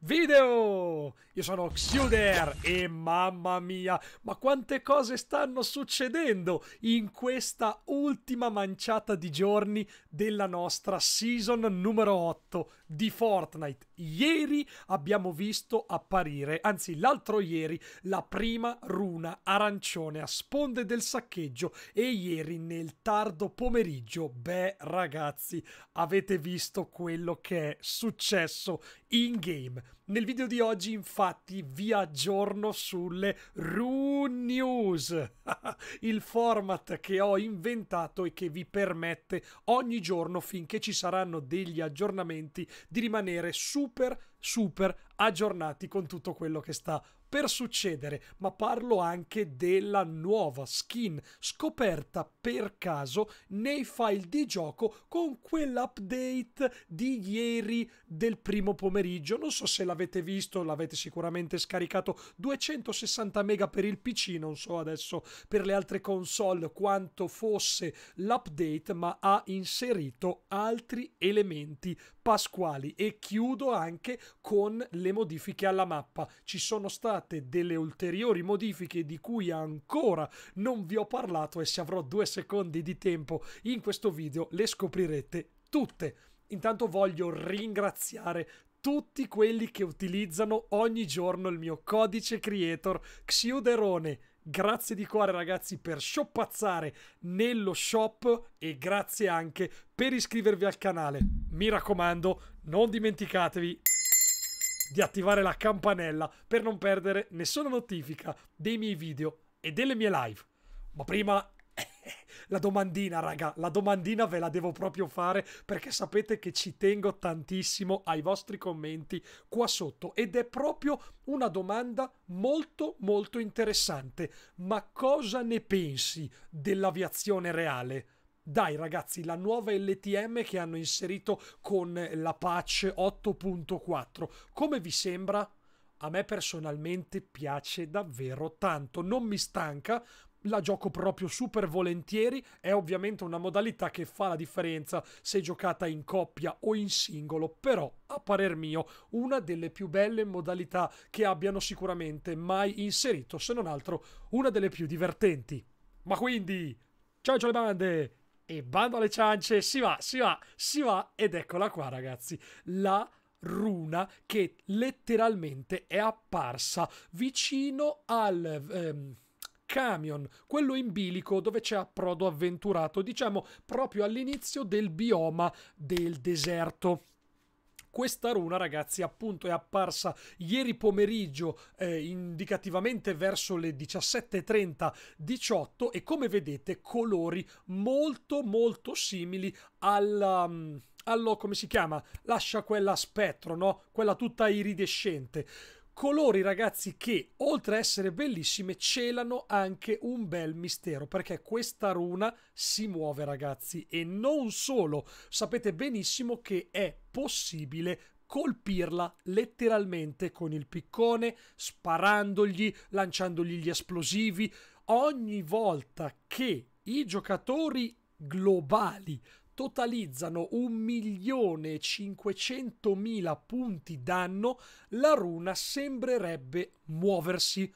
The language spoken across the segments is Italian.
video! Io sono Xuder e mamma mia, ma quante cose stanno succedendo in questa ultima manciata di giorni della nostra season numero 8 di Fortnite. Ieri abbiamo visto apparire, anzi l'altro ieri, la prima runa arancione a sponde del saccheggio e ieri nel tardo pomeriggio, beh ragazzi, avete visto quello che è successo in game. Nel video di oggi infatti vi aggiorno sulle Rune News, il format che ho inventato e che vi permette ogni giorno finché ci saranno degli aggiornamenti di rimanere super super aggiornati con tutto quello che sta per succedere, ma parlo anche della nuova skin scoperta per caso nei file di gioco con quell'update di ieri del primo pomeriggio. Non so se l'avete visto, l'avete sicuramente scaricato 260 mega per il PC, non so adesso per le altre console quanto fosse l'update, ma ha inserito altri elementi pasquali e chiudo anche con le modifiche alla mappa. Ci sono state state delle ulteriori modifiche di cui ancora non vi ho parlato e se avrò due secondi di tempo in questo video le scoprirete tutte. Intanto voglio ringraziare tutti quelli che utilizzano ogni giorno il mio codice creator Xiuderone. Grazie di cuore ragazzi per shoppazzare nello shop e grazie anche per iscrivervi al canale. Mi raccomando, non dimenticatevi di attivare la campanella per non perdere nessuna notifica dei miei video e delle mie live. Ma prima la domandina, raga, la domandina ve la devo proprio fare perché sapete che ci tengo tantissimo ai vostri commenti qua sotto ed è proprio una domanda molto molto interessante. Ma cosa ne pensi dell'aviazione reale? dai ragazzi, la nuova LTM che hanno inserito con la patch 8.4, come vi sembra? A me personalmente piace davvero tanto, non mi stanca, la gioco proprio super volentieri, è ovviamente una modalità che fa la differenza se giocata in coppia o in singolo, però a parer mio una delle più belle modalità che abbiano sicuramente mai inserito, se non altro una delle più divertenti. Ma quindi, ciao ciao le bande! E bando alle ciance, si va, si va, si va. Ed eccola qua, ragazzi. La runa che letteralmente è apparsa vicino al... Ehm, camion, quello in bilico dove c'è approdo avventurato, diciamo proprio all'inizio del bioma del deserto. Questa runa, ragazzi, appunto è apparsa ieri pomeriggio eh, indicativamente verso le 17.30, 18 e come vedete colori molto molto simili alla... Um, allo, come si chiama? Lascia quella spettro, no? Quella tutta iridescente colori ragazzi che oltre a essere bellissime celano anche un bel mistero perché questa runa si muove ragazzi e non solo sapete benissimo che è possibile colpirla letteralmente con il piccone sparandogli lanciandogli gli esplosivi ogni volta che i giocatori globali totalizzano 1.500.000 punti danno, la runa sembrerebbe muoversi.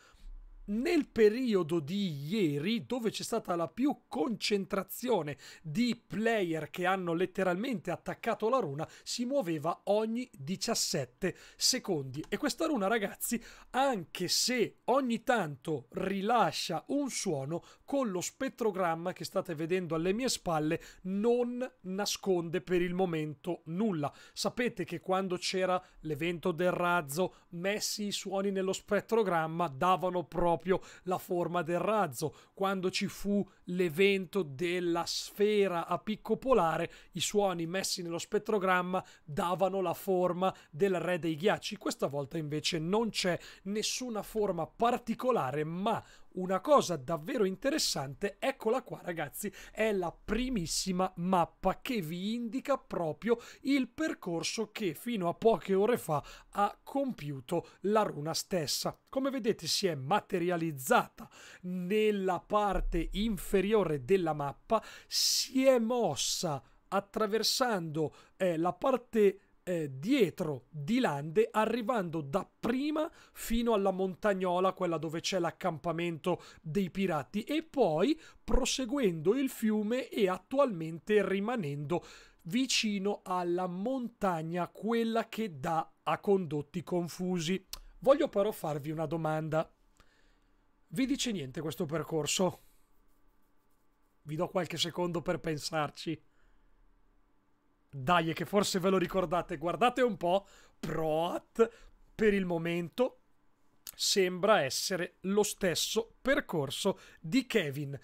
Nel periodo di ieri, dove c'è stata la più concentrazione di player che hanno letteralmente attaccato la runa, si muoveva ogni 17 secondi. E questa runa, ragazzi, anche se ogni tanto rilascia un suono, con lo spettrogramma che state vedendo alle mie spalle non nasconde per il momento nulla. Sapete che quando c'era l'evento del razzo, messi i suoni nello spettrogramma davano proprio la forma del razzo. Quando ci fu l'evento della sfera a picco polare, i suoni messi nello spettrogramma davano la forma del re dei ghiacci. Questa volta invece non c'è nessuna forma particolare, ma una cosa davvero interessante, eccola qua ragazzi, è la primissima mappa che vi indica proprio il percorso che fino a poche ore fa ha compiuto la runa stessa. Come vedete si è materializzata nella parte inferiore della mappa, si è mossa attraversando eh, la parte eh, dietro di Lande, arrivando dapprima fino alla montagnola, quella dove c'è l'accampamento dei pirati, e poi proseguendo il fiume e attualmente rimanendo vicino alla montagna, quella che dà a condotti confusi. Voglio però farvi una domanda. Vi dice niente questo percorso? Vi do qualche secondo per pensarci. Dai, che forse ve lo ricordate, guardate un po', Proat per il momento sembra essere lo stesso percorso di Kevin.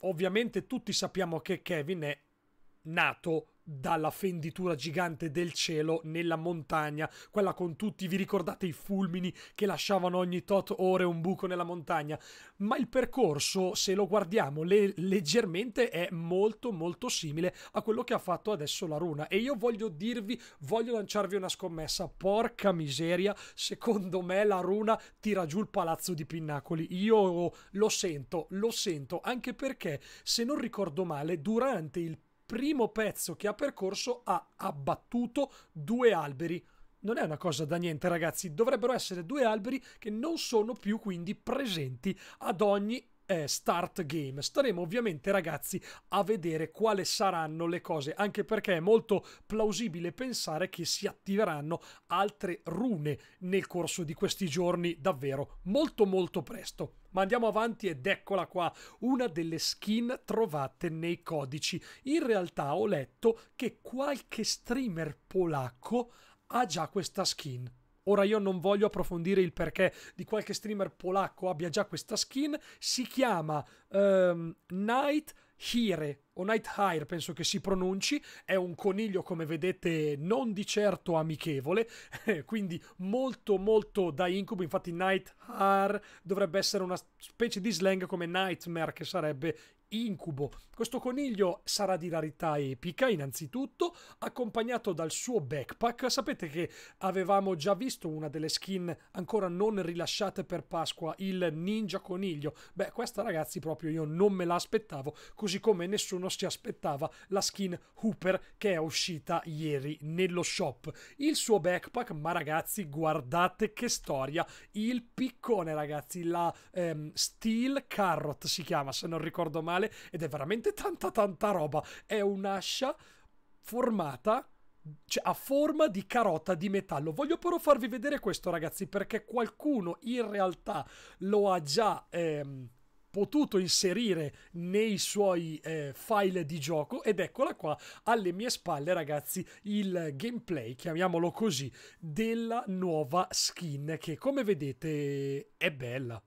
Ovviamente tutti sappiamo che Kevin è nato dalla fenditura gigante del cielo nella montagna, quella con tutti, vi ricordate i fulmini che lasciavano ogni tot ore un buco nella montagna, ma il percorso, se lo guardiamo le leggermente, è molto molto simile a quello che ha fatto adesso la runa e io voglio dirvi, voglio lanciarvi una scommessa, porca miseria, secondo me la runa tira giù il palazzo di Pinnacoli, io lo sento, lo sento, anche perché se non ricordo male, durante il primo pezzo che ha percorso ha abbattuto due alberi. Non è una cosa da niente, ragazzi. Dovrebbero essere due alberi che non sono più quindi presenti ad ogni eh, start game. Staremo ovviamente ragazzi a vedere quali saranno le cose, anche perché è molto plausibile pensare che si attiveranno altre rune nel corso di questi giorni davvero molto molto presto. Ma andiamo avanti ed eccola qua, una delle skin trovate nei codici. In realtà ho letto che qualche streamer polacco ha già questa skin. Ora io non voglio approfondire il perché di qualche streamer polacco abbia già questa skin, si chiama um, Night Hire o Night Hire penso che si pronunci, è un coniglio come vedete non di certo amichevole, quindi molto molto da incubo, infatti Night Hire dovrebbe essere una specie di slang come nightmare che sarebbe incubo. Questo coniglio sarà di rarità epica, innanzitutto, accompagnato dal suo backpack. Sapete che avevamo già visto una delle skin ancora non rilasciate per Pasqua, il ninja coniglio. Beh, questa ragazzi proprio io non me l'aspettavo, così come nessuno si aspettava la skin Hooper che è uscita ieri nello shop. Il suo backpack, ma ragazzi, guardate che storia! Il piccone, ragazzi, la ehm, Steel Carrot si chiama, se non ricordo male male ed è veramente tanta tanta roba. È un'ascia formata cioè, a forma di carota di metallo. Voglio però farvi vedere questo, ragazzi, perché qualcuno in realtà lo ha già ehm, potuto inserire nei suoi eh, file di gioco ed eccola qua alle mie spalle ragazzi il gameplay chiamiamolo così della nuova skin che come vedete è bella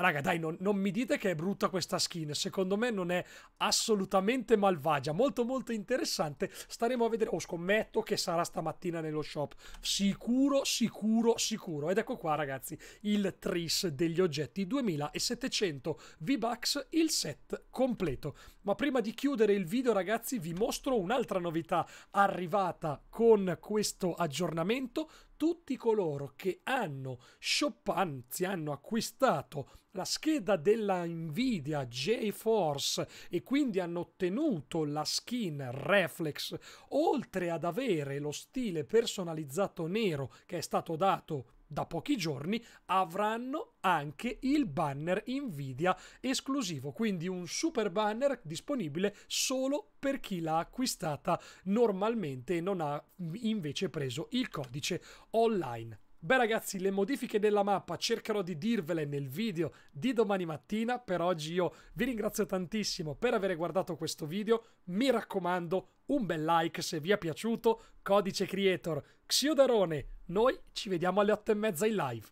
Raga, dai, non, non, mi dite che è brutta questa skin. Secondo me non è assolutamente malvagia. Molto, molto interessante. Staremo a vedere. Oh, scommetto che sarà stamattina nello shop. Sicuro, sicuro, sicuro. Ed ecco qua, ragazzi, il tris degli oggetti 2700 V-Bucks, il set completo. Ma prima di chiudere il video, ragazzi, vi mostro un'altra novità arrivata con questo aggiornamento tutti coloro che hanno shoppanzi, hanno acquistato la scheda della Nvidia GeForce e quindi hanno ottenuto la skin Reflex, oltre ad avere lo stile personalizzato nero che è stato dato da pochi giorni avranno anche il banner Nvidia esclusivo, quindi un super banner disponibile solo per chi l'ha acquistata normalmente e non ha invece preso il codice online. Beh ragazzi, le modifiche della mappa cercherò di dirvele nel video di domani mattina, per oggi io vi ringrazio tantissimo per aver guardato questo video, mi raccomando un bel like se vi è piaciuto, codice creator Xiodarone, noi ci vediamo alle 8 e mezza in live,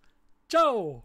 ciao!